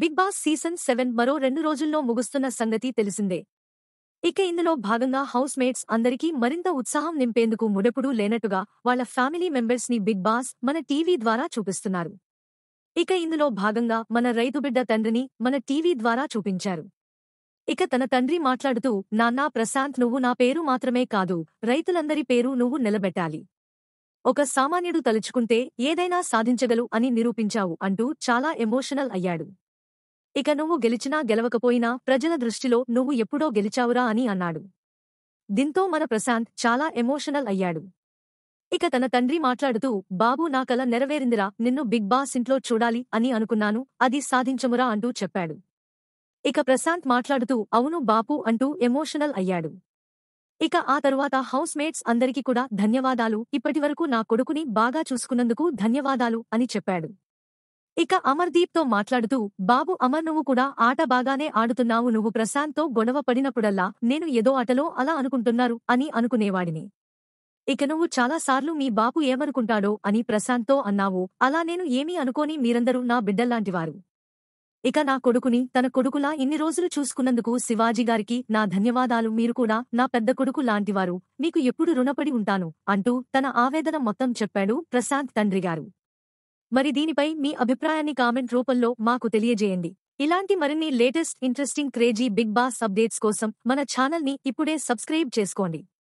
big boss season seven మరో రెండు రోజుల్లో ముగుస్తున్న సంగతి తెలిసిందే ఇక ఇందులో భాగంగా హౌస్ మేట్స్ అందరికీ మరింత ఉత్సాహం నింపేందుకు ముడపుడు లేనట్టుగా వాళ్ల ఫ్యామిలీ మెంబర్స్ ని బిగ్ బాస్ మన టీవీ ద్వారా చూపిస్తున్నారు ఇక ఇందులో భాగంగా మన రైతుబిడ్డ తండ్రిని మన టీవీ ద్వారా చూపించారు ఇక తన తండ్రి మాట్లాడుతూ నాన్నా ప్రశాంత్ నువ్వు నా పేరు మాత్రమే కాదు రైతులందరి పేరు నువ్వు నిలబెట్టాలి ఒక సామాన్యుడు తలుచుకుంటే ఏదైనా సాధించగలు అని నిరూపించావు అంటూ చాలా ఎమోషనల్ అయ్యాడు ఇక నువ్వు గెలిచినా గెలవకపోయినా ప్రజల దృష్టిలో నువ్వు ఎప్పుడో గెలిచావురా అని అన్నాడు దీంతో మన ప్రశాంత్ చాలా ఎమోషనల్ అయ్యాడు ఇక తన తండ్రి మాట్లాడుతూ బాబు నా కల నెరవేరిందిరా నిన్ను బిగ్ బాస్ ఇంట్లో చూడాలి అని అనుకున్నాను అది సాధించమురా అంటూ చెప్పాడు ఇక ప్రశాంత్ మాట్లాడుతూ అవును బాపు అంటూ ఎమోషనల్ అయ్యాడు ఇక ఆ తరువాత హౌస్ మేట్స్ అందరికీ కూడా ధన్యవాదాలు ఇప్పటివరకు నా కొడుకుని బాగా చూసుకున్నందుకు ధన్యవాదాలు అని చెప్పాడు ఇక అమర్దీప్ తో మాట్లాడుతూ బాబు అమర్ నువ్వు కూడా ఆట బాగానే ఆడుతున్నావు నువ్వు ప్రశాంత్తో గొడవ పడినప్పుడల్లా నేను ఏదో ఆటలో అలా అనుకుంటున్నారు అని అనుకునేవాడిని ఇక నువ్వు చాలాసార్లు మీ బాబు ఏమనుకుంటాడో అని ప్రశాంత్తో అన్నావు అలా నేను ఏమీ అనుకోని మీరందరూ నా బిడ్డల్లాంటివారు ఇక నా కొడుకుని తన కొడుకులా ఇన్ని రోజులు చూసుకున్నందుకు శివాజీగారికి నా ధన్యవాదాలు మీరు కూడా నా పెద్ద కొడుకు లాంటివారు మీకు ఎప్పుడు రుణపడి ఉంటాను అంటూ తన ఆవేదన మొత్తం చెప్పాడు ప్రశాంత్ తండ్రిగారు మరి దీనిపై మీ అభిప్రాయాన్ని కామెంట్ రూపంలో మాకు తెలియజేయండి ఇలాంటి మరిన్ని latest interesting crazy Bigg Boss updates కోసం మన ఛానల్ని ఇప్పుడే సబ్స్క్రైబ్ చేసుకోండి